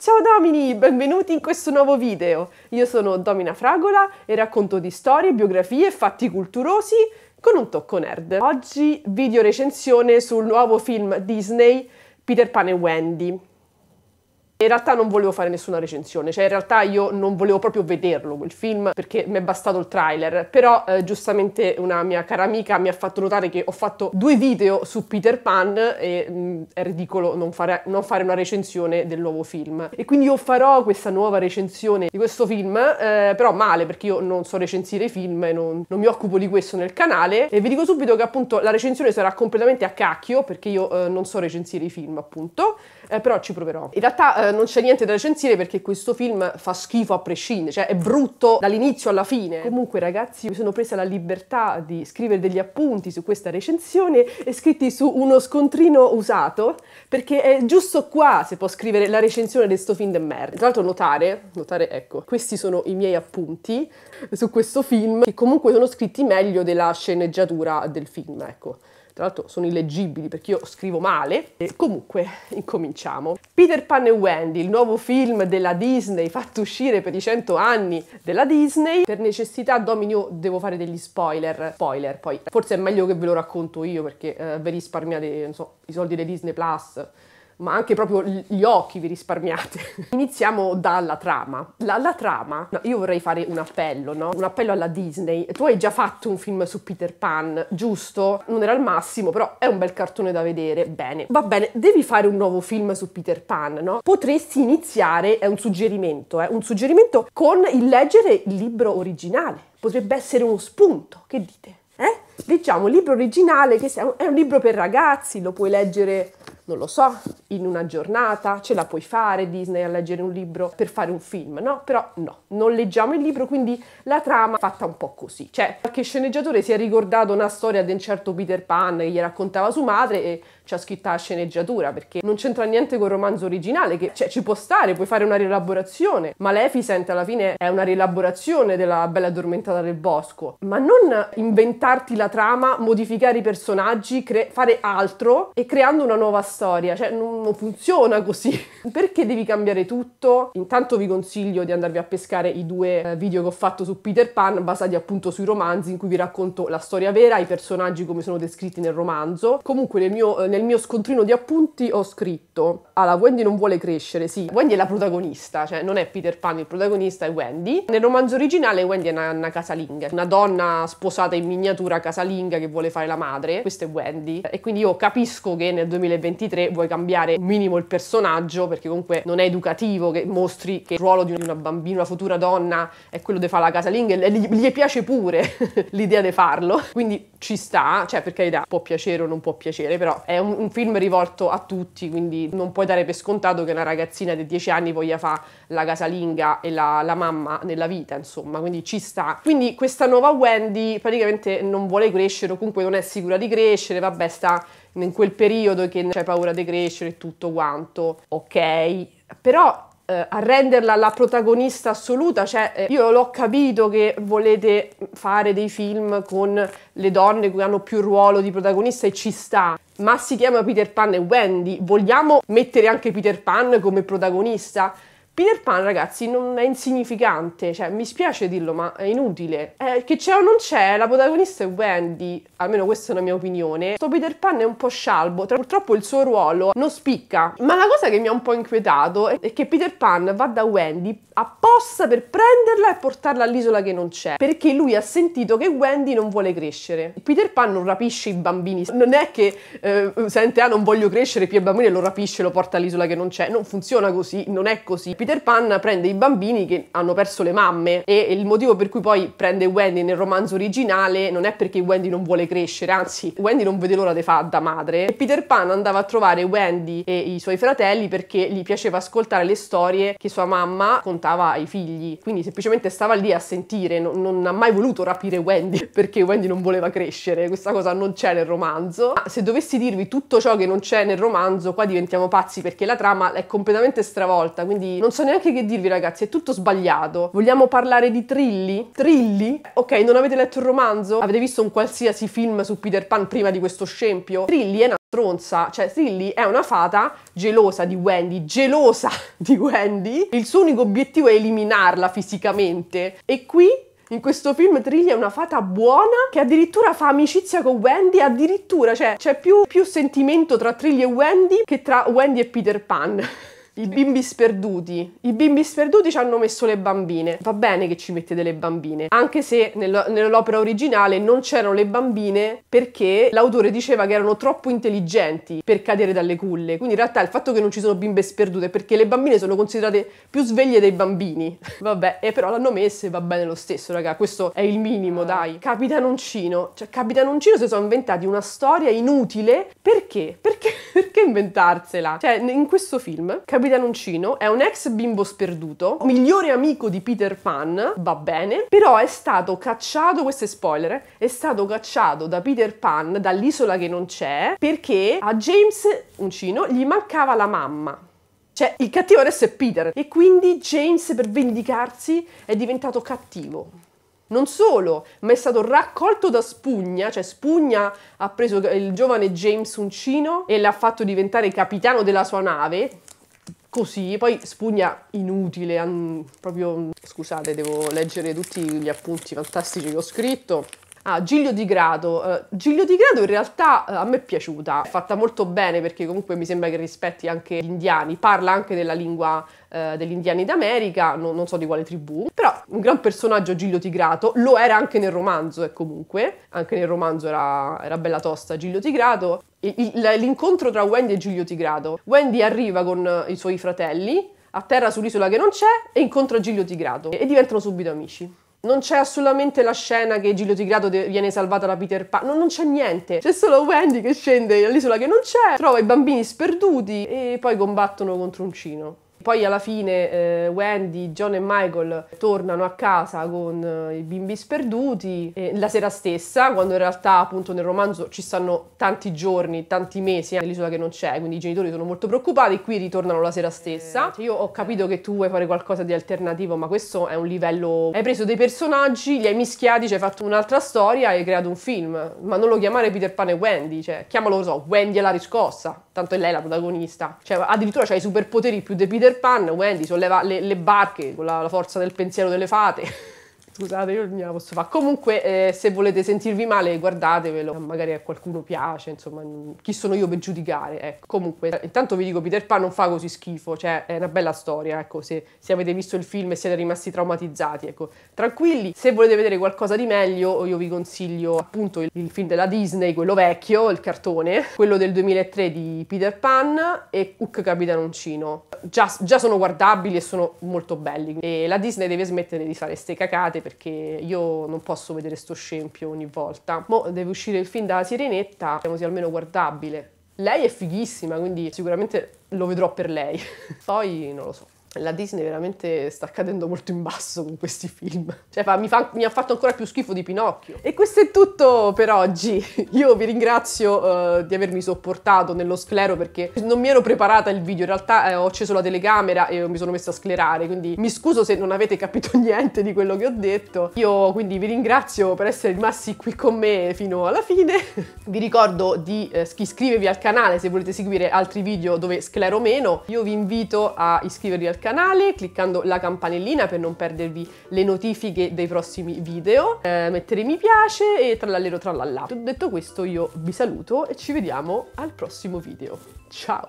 Ciao Domini, benvenuti in questo nuovo video. Io sono Domina Fragola e racconto di storie, biografie e fatti culturosi con un tocco nerd. Oggi video recensione sul nuovo film Disney Peter Pan e Wendy. In realtà non volevo fare nessuna recensione, cioè in realtà io non volevo proprio vederlo quel film perché mi è bastato il trailer, però eh, giustamente una mia cara amica mi ha fatto notare che ho fatto due video su Peter Pan e mh, mm, è ridicolo non fare, non fare, una recensione del nuovo film. E quindi io farò questa nuova recensione di questo film, eh, però male perché io non so recensire i film e non, non, mi occupo di questo nel canale e vi dico subito che appunto la recensione sarà completamente a cacchio perché io eh, non so recensire i film appunto eh, però ci proverò. In realtà eh, non c'è niente da recensire perché questo film fa schifo a prescindere, cioè è brutto dall'inizio alla fine. Comunque ragazzi mi sono presa la libertà di scrivere degli appunti su questa recensione e scritti su uno scontrino usato perché è giusto qua se può scrivere la recensione di sto film de merda. Tra l'altro notare, notare ecco, questi sono i miei appunti su questo film che comunque sono scritti meglio della sceneggiatura del film, ecco tra l'altro sono illeggibili perché io scrivo male. E comunque, incominciamo. Peter Pan e Wendy, il nuovo film della Disney fatto uscire per i 100 anni della Disney. Per necessità, Dominio, devo fare degli spoiler. Spoiler, poi forse è meglio che ve lo racconto io perché eh, vi risparmiate so, i soldi di Disney Plus ma anche proprio gli occhi vi risparmiate. Iniziamo dalla trama. La, la trama, no, io vorrei fare un appello, no? Un appello alla Disney. Tu hai già fatto un film su Peter Pan, giusto? Non era il massimo, però è un bel cartone da vedere. Bene, va bene, devi fare un nuovo film su Peter Pan, no? Potresti iniziare, è un suggerimento, eh, un suggerimento con il leggere il libro originale. Potrebbe essere uno spunto, che dite? Eh? Leggiamo il libro originale che è un libro per ragazzi, lo puoi leggere non lo so, in una giornata ce la puoi fare Disney a leggere un libro per fare un film, no? Però no, non leggiamo il libro, quindi la trama è fatta un po' così. Cioè, qualche sceneggiatore si è ricordato una storia di un certo Peter Pan che gli raccontava sua madre e c'è scritta sceneggiatura, perché non c'entra niente col romanzo originale, che cioè, ci può stare, puoi fare una rielaborazione. Maleficent alla fine è una rielaborazione della Bella Addormentata del Bosco, ma non inventarti la trama, modificare i personaggi, cre- fare altro e creando una nuova storia, cioè non, non funziona così. perché devi cambiare tutto? Intanto vi consiglio di andarvi a pescare i due eh, video che ho fatto su Peter Pan, basati appunto sui romanzi in cui vi racconto la storia vera, i personaggi come sono descritti nel romanzo. Comunque nel mio... Eh, nel nel mio scontrino di appunti ho scritto alla Wendy non vuole crescere, sì, Wendy è la protagonista, cioè non è Peter Pan, il protagonista è Wendy. Nel romanzo originale Wendy è una, una casalinga, una donna sposata in miniatura casalinga che vuole fare la madre, questa è Wendy. E quindi io capisco che nel 2023 vuoi cambiare un minimo il personaggio perché comunque non è educativo che mostri che il ruolo di una bambina, una futura donna è quello di fare la casalinga e gli, gli piace pure l'idea di farlo. Quindi ci sta, cioè per carità, può piacere o non può piacere, però è un un, un, film rivolto a tutti, quindi non puoi dare per scontato che una ragazzina di 10 anni voglia fare la casalinga e la, la mamma nella vita, insomma, quindi ci sta. Quindi questa nuova Wendy praticamente non vuole crescere o comunque non è sicura di crescere, vabbè sta in quel periodo che c'è paura di crescere e tutto quanto, ok, però eh, a renderla la protagonista assoluta, cioè eh, io l'ho capito che volete fare dei film con le donne che hanno più ruolo di protagonista e ci sta, ma si chiama Peter Pan e Wendy. Vogliamo mettere anche Peter Pan come protagonista? Peter Pan, ragazzi, non è insignificante, cioè mi spiace dirlo, ma è inutile. Eh, che c'è o non c'è, la protagonista è Wendy, almeno questa è la mia opinione. Sto Peter Pan è un po' scialbo, purtroppo il suo ruolo non spicca. Ma la cosa che mi ha un po' inquietato è che Peter Pan va da Wendy apposta per prenderla e portarla all'isola che non c'è, perché lui ha sentito che Wendy non vuole crescere. Peter Pan non rapisce i bambini, non è che eh, sente ah non voglio crescere, più i bambini lo rapisce, lo porta all'isola che non c'è, non funziona così, non è così. Peter Peter Pan prende i bambini che hanno perso le mamme e il motivo per cui poi prende Wendy nel romanzo originale non è perché Wendy non vuole crescere, anzi Wendy non vede l'ora di fa da madre e Peter Pan andava a trovare Wendy e i suoi fratelli perché gli piaceva ascoltare le storie che sua mamma contava ai figli, quindi semplicemente stava lì a sentire, non, non ha mai voluto rapire Wendy perché Wendy non voleva crescere, questa cosa non c'è nel romanzo. Ma se dovessi dirvi tutto ciò che non c'è nel romanzo, qua diventiamo pazzi perché la trama è completamente stravolta, quindi non so so neanche che dirvi ragazzi, è tutto sbagliato. Vogliamo parlare di Trilli? Trilli? Ok, non avete letto il romanzo? Avete visto un qualsiasi film su Peter Pan prima di questo scempio? Trilli è una stronza, cioè Trilli è una fata gelosa di Wendy, gelosa di Wendy. Il suo unico obiettivo è eliminarla fisicamente. E qui in questo film Trilli è una fata buona che addirittura fa amicizia con Wendy, addirittura, cioè c'è più, più sentimento tra Trilli e Wendy che tra Wendy e Peter Pan. I bimbi sperduti. I bimbi sperduti ci hanno messo le bambine. Va bene che ci mettete le bambine, anche se nell'opera originale non c'erano le bambine perché l'autore diceva che erano troppo intelligenti per cadere dalle culle. Quindi in realtà il fatto che non ci sono bimbe sperdute è perché le bambine sono considerate più sveglie dei bambini. Vabbè, e però l'hanno messa e va bene lo stesso, raga, questo è il minimo, ah. dai. Capitanoncino, cioè Capitanoncino si sono inventati una storia inutile perché? Perché perché inventarsela? Cioè, in questo film Capitanoncino Capitanuncino è un ex bimbo sperduto, migliore amico di Peter Pan, va bene, però è stato cacciato, questo è spoiler, eh, è stato cacciato da Peter Pan, dall'isola che non c'è, perché a James Uncino gli mancava la mamma. Cioè, il cattivo adesso è Peter e quindi James per vendicarsi è diventato cattivo. Non solo, ma è stato raccolto da Spugna, cioè Spugna ha preso il giovane James Uncino e l'ha fatto diventare capitano della sua nave, così, poi spugna inutile, proprio scusate, devo leggere tutti gli appunti fantastici che ho scritto. Ah, Giglio di Grado. Uh, Giglio di Grado in realtà uh, a me è piaciuta, è fatta molto bene perché comunque mi sembra che rispetti anche gli indiani, parla anche della lingua uh, degli indiani d'America, no, non so di quale tribù, però un gran personaggio Giglio Tigrato, lo era anche nel romanzo e comunque, anche nel romanzo era, era bella tosta Giglio Tigrato, il, l'incontro tra Wendy e Giglio Tigrato. Wendy arriva con i suoi fratelli, atterra sull'isola che non c'è e incontra Giglio Tigrato e diventano subito amici. Non c'è assolutamente la scena che Giglio Tigrato de- viene salvata da Peter Pan, no, non c'è niente. C'è solo Wendy che scende all'isola che non c'è, trova i bambini sperduti e poi combattono contro un cino. Poi alla fine eh, Wendy, John e Michael tornano a casa con eh, i bimbi sperduti eh, la sera stessa, quando in realtà appunto nel romanzo ci stanno tanti giorni, tanti mesi all'isola eh, che non c'è, quindi i genitori sono molto preoccupati, qui ritornano la sera stessa. Eh, Io ho capito che tu vuoi fare qualcosa di alternativo, ma questo è un livello... Hai preso dei personaggi, li hai mischiati, ci hai fatto un'altra storia e hai creato un film, ma non lo chiamare Peter Pan e Wendy, cioè chiamalo, lo so, Wendy alla riscossa, tanto è lei la protagonista. Cioè addirittura c'hai i superpoteri più di Peter pan, Wendy solleva le, le barche con la, la forza del pensiero delle fate. Scusate, io non la posso fare. Comunque, eh, se volete sentirvi male, guardatevelo. Magari a qualcuno piace, insomma, chi sono io per giudicare? Ecco. Comunque, eh, intanto vi dico, Peter Pan non fa così schifo, cioè è una bella storia, ecco, se, se avete visto il film e siete rimasti traumatizzati, ecco, tranquilli. Se volete vedere qualcosa di meglio, io vi consiglio appunto il, il film della Disney, quello vecchio, il cartone, quello del 2003 di Peter Pan e Hook Capitano Uncino. Già, già sono guardabili e sono molto belli. E la Disney deve smettere di fare ste cacate perché io non posso vedere sto scempio ogni volta. Mo deve uscire il film dalla Sirenetta, speriamo sia almeno guardabile. Lei è fighissima, quindi sicuramente lo vedrò per lei. Poi non lo so la Disney veramente sta cadendo molto in basso con questi film. Cioè, fa, mi, fa, mi, ha fatto ancora più schifo di Pinocchio. E questo è tutto per oggi. Io vi ringrazio uh, di avermi sopportato nello sclero perché non mi ero preparata il video. In realtà eh, ho acceso la telecamera e mi sono messa a sclerare. Quindi mi scuso se non avete capito niente di quello che ho detto. Io quindi vi ringrazio per essere rimasti qui con me fino alla fine. vi ricordo di eh, iscrivervi al canale se volete seguire altri video dove sclero meno. Io vi invito a iscrivervi al canale canale, cliccando la campanellina per non perdervi le notifiche dei prossimi video, eh, mettere mi piace e trallallero trallallà. Detto questo io vi saluto e ci vediamo al prossimo video. Ciao!